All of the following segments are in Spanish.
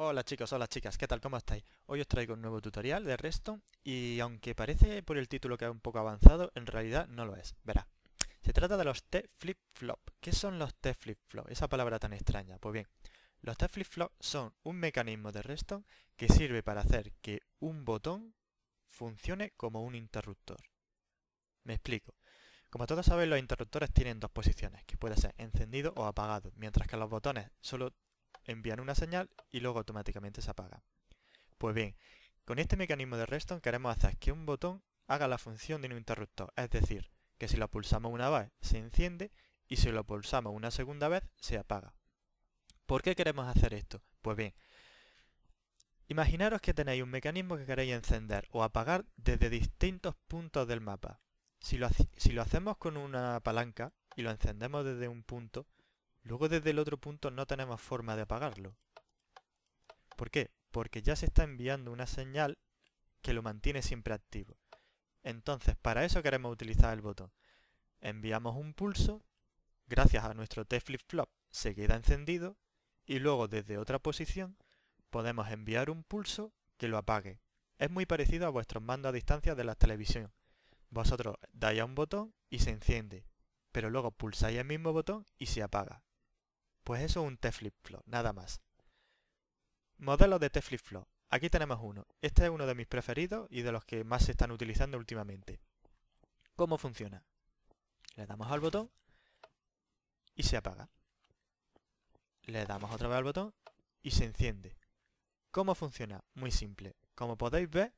Hola chicos, hola chicas, ¿qué tal? ¿Cómo estáis? Hoy os traigo un nuevo tutorial de Resto y aunque parece por el título que es un poco avanzado, en realidad no lo es. Verá, se trata de los T-Flip-Flop. ¿Qué son los T-Flip-Flop? Esa palabra tan extraña. Pues bien, los T-Flip-Flop son un mecanismo de resto que sirve para hacer que un botón funcione como un interruptor. Me explico. Como todos sabéis, los interruptores tienen dos posiciones, que puede ser encendido o apagado, mientras que los botones solo envían una señal y luego automáticamente se apaga. Pues bien, con este mecanismo de redstone queremos hacer que un botón haga la función de un interruptor, es decir, que si lo pulsamos una vez se enciende y si lo pulsamos una segunda vez se apaga. ¿Por qué queremos hacer esto? Pues bien, imaginaros que tenéis un mecanismo que queréis encender o apagar desde distintos puntos del mapa. si lo hacemos con una palanca y lo encendemos desde un punto, Luego desde el otro punto no tenemos forma de apagarlo. ¿Por qué? Porque ya se está enviando una señal que lo mantiene siempre activo. Entonces, para eso queremos utilizar el botón. Enviamos un pulso, gracias a nuestro T flip-flop se queda encendido, y luego desde otra posición podemos enviar un pulso que lo apague. Es muy parecido a vuestros mandos a distancia de la televisión. Vosotros dais a un botón y se enciende, pero luego pulsáis el mismo botón y se apaga. Pues eso es un T flip Flow, nada más. Modelo de T flip Flow. Aquí tenemos uno. Este es uno de mis preferidos y de los que más se están utilizando últimamente. ¿Cómo funciona? Le damos al botón y se apaga. Le damos otra vez al botón y se enciende. ¿Cómo funciona? Muy simple. Como podéis ver,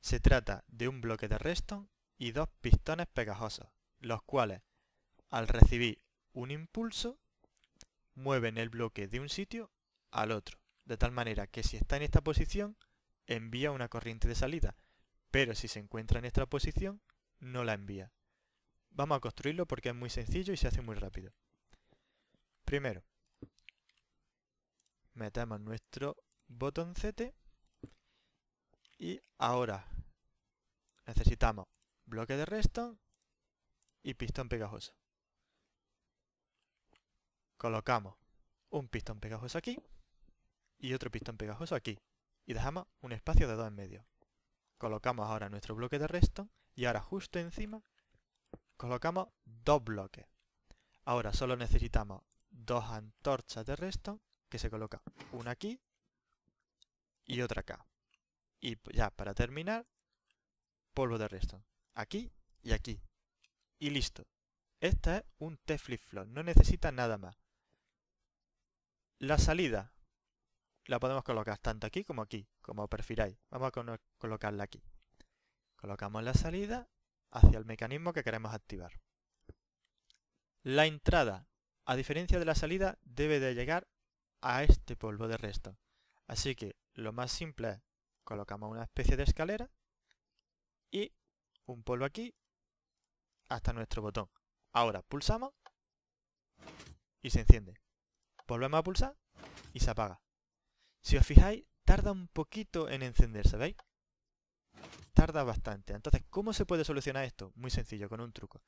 se trata de un bloque de redstone y dos pistones pegajosos, los cuales, al recibir un impulso, mueven el bloque de un sitio al otro, de tal manera que si está en esta posición, envía una corriente de salida, pero si se encuentra en esta posición, no la envía. Vamos a construirlo porque es muy sencillo y se hace muy rápido. Primero, metemos nuestro botoncete y ahora necesitamos bloque de redstone y pistón pegajoso colocamos un pistón pegajoso aquí y otro pistón pegajoso aquí y dejamos un espacio de dos en medio. Colocamos ahora nuestro bloque de resto y ahora justo encima colocamos dos bloques. Ahora solo necesitamos dos antorchas de resto que se coloca una aquí y otra acá. Y ya para terminar, polvo de resto Aquí y aquí. Y listo. Este es un T-flip-flop, no necesita nada más. La salida la podemos colocar tanto aquí como aquí, como prefiráis. Vamos a colocarla aquí. Colocamos la salida hacia el mecanismo que queremos activar. La entrada, a diferencia de la salida, debe de llegar a este polvo de resto. Así que lo más simple es, colocamos una especie de escalera y un polvo aquí hasta nuestro botón. Ahora pulsamos y se enciende volvemos a pulsar y se apaga. Si os fijáis, tarda un poquito en encenderse, ¿veis? Tarda bastante. Entonces, ¿cómo se puede solucionar esto? Muy sencillo, con un truco.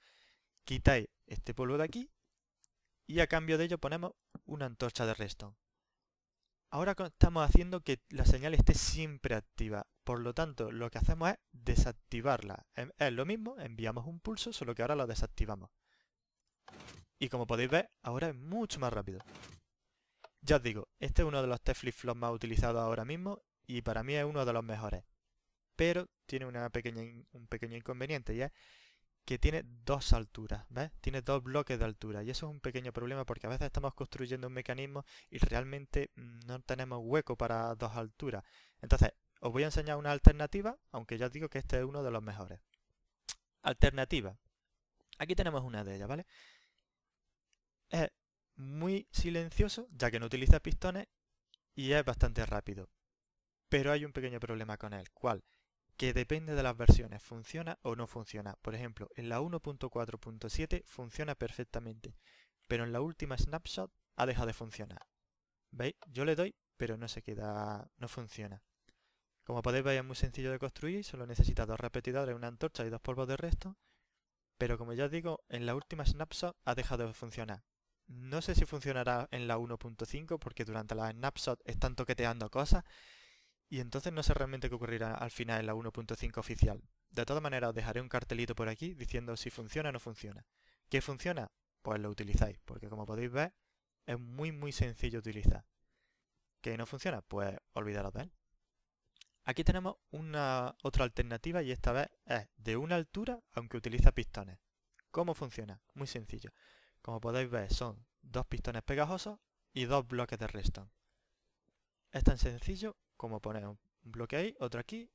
Quitáis este polvo de aquí y a cambio de ello ponemos una antorcha de redstone. Ahora estamos haciendo que la señal esté siempre activa. Por lo tanto, lo que hacemos es desactivarla. Em, es lo mismo, enviamos un pulso, solo que ahora lo desactivamos. Y como podéis ver, ahora es mucho más rápido. Ya os digo, este es uno de los test flip-flops más utilizados ahora mismo y para mí es uno de los mejores. Pero tiene una pequeña, un pequeño inconveniente y es que tiene dos alturas, ¿ves? Tiene dos bloques de altura y eso es un pequeño problema porque a veces estamos construyendo un mecanismo y realmente mm, no tenemos hueco para dos alturas. Entonces, os voy a enseñar una alternativa, aunque ya os digo que este es uno de los mejores. Alternativa. Aquí tenemos una de ellas, ¿vale? muy silencioso, ya que no utiliza pistones y es bastante rápido. Pero hay un pequeño problema con él, ¿cuál? Que depende de las versiones, funciona o no funciona. Por ejemplo, en la 1.4.7 funciona perfectamente, pero en la última snapshot ha dejado de funcionar. ¿Veis? Yo le doy, pero no se queda, no funciona. Como podéis ver es muy sencillo de construir, solo necesita dos repetidores, una antorcha y dos polvos de resto. Pero como ya digo, en la última snapshot ha dejado de funcionar. No sé si funcionará en la 1.5 porque durante la snapshot están toqueteando cosas y entonces no sé realmente qué ocurrirá al final en la 1.5 oficial. De todas maneras os dejaré un cartelito por aquí diciendo si funciona o no funciona. ¿Qué funciona? Pues lo utilizáis, porque como podéis ver es muy muy sencillo utilizar. ¿Qué no funciona? Pues olvidaros de él. Aquí tenemos una otra alternativa y esta vez es de una altura aunque utiliza pistones. ¿Cómo funciona? Muy sencillo. Como podéis ver, son dos pistones pegajosos y dos bloques de redstone. Es tan sencillo como poner un bloque ahí, otro aquí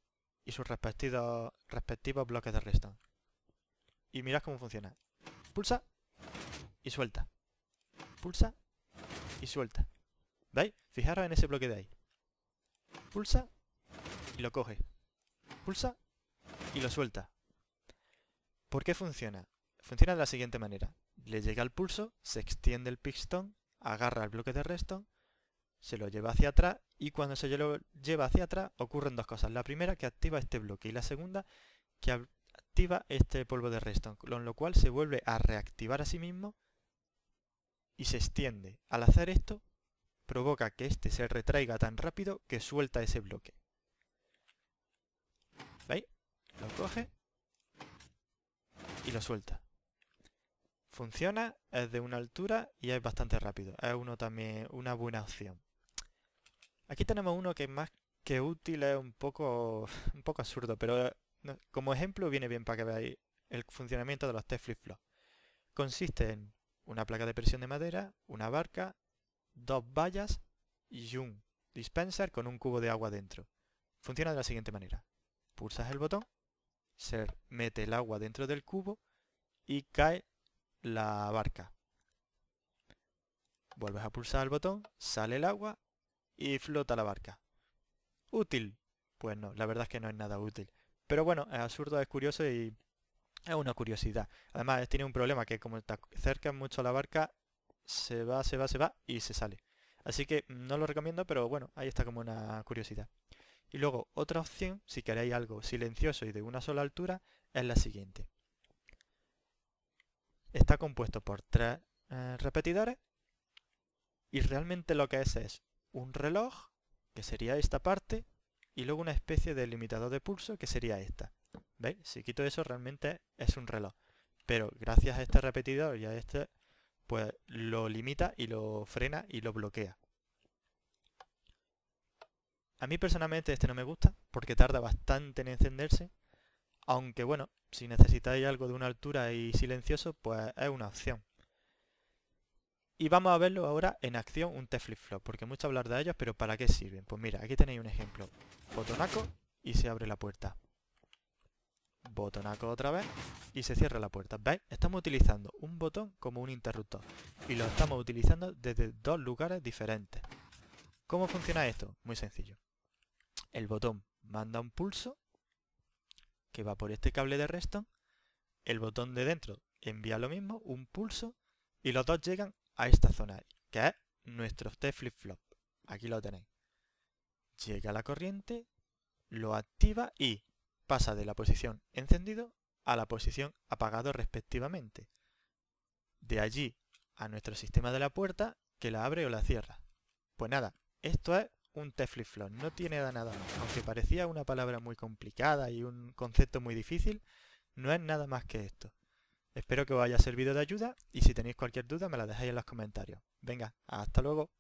y sus respectivos, respectivos bloques de redstone. Y mirad cómo funciona. Pulsa y suelta. Pulsa y suelta. ¿Veis? Fijaros en ese bloque de ahí. Pulsa y lo coge. Pulsa y lo suelta. ¿Por qué funciona? Funciona de la siguiente manera le llega al pulso, se extiende el pistón, agarra el bloque de redstone, se lo lleva hacia atrás y cuando se lo lleva hacia atrás ocurren dos cosas. La primera que activa este bloque y la segunda que activa este polvo de redstone, con lo cual se vuelve a reactivar a sí mismo y se extiende. Al hacer esto provoca que este se retraiga tan rápido que suelta ese bloque. ¿Veis? Lo coge y lo suelta funciona, es de una altura y es bastante rápido. Es uno también una buena opción. Aquí tenemos uno que es más que útil, es un poco, un poco absurdo, pero eh, como ejemplo viene bien para que veáis el funcionamiento de los test flip-flops. Consiste en una placa de presión de madera, una barca, dos vallas y un dispenser con un cubo de agua dentro. Funciona de la siguiente manera. Pulsas el botón, se mete el agua dentro del cubo y cae la barca. Vuelves a pulsar el botón, sale el agua y flota la barca. ¿Útil? Pues no, la verdad es que no es nada útil. Pero bueno, es absurdo, es curioso y es una curiosidad. Además tiene un problema que como te cerca mucho a la barca, se va, se va, se va y se sale. Así que no lo recomiendo, pero bueno, ahí está como una curiosidad. Y luego otra opción, si queréis algo silencioso y de una sola altura, es la siguiente está compuesto por tres eh, repetidores y realmente lo que es es un reloj, que sería esta parte, y luego una especie de limitador de pulso, que sería esta. ¿Veis? Si quito eso realmente es un reloj. Pero gracias a este repetidor y a este, pues lo limita y lo frena y lo bloquea. A mí personalmente este no me gusta porque tarda bastante en encenderse aunque bueno, si necesitáis algo de una altura y silencioso, pues es una opción. Y vamos a verlo ahora en acción un test flip flop, porque mucho hablar de ellos, pero ¿para qué sirven? Pues mira, aquí tenéis un ejemplo. Botonaco y se abre la puerta. Botonaco otra vez y se cierra la puerta. ¿Veis? Estamos utilizando un botón como un interruptor y lo estamos utilizando desde dos lugares diferentes. ¿Cómo funciona esto? Muy sencillo. El botón manda un pulso va por este cable de Reston, el botón de dentro envía lo mismo, un pulso, y los dos llegan a esta zona, que es nuestro T flip-flop. Aquí lo tenéis. Llega la corriente, lo activa y pasa de la posición encendido a la posición apagado respectivamente. De allí a nuestro sistema de la puerta que la abre o la cierra. Pues nada, esto es un tefliflón, no tiene nada más. Aunque parecía una palabra muy complicada y un concepto muy difícil, no es nada más que esto. Espero que os haya servido de ayuda y si tenéis cualquier duda me la dejáis en los comentarios. Venga, hasta luego.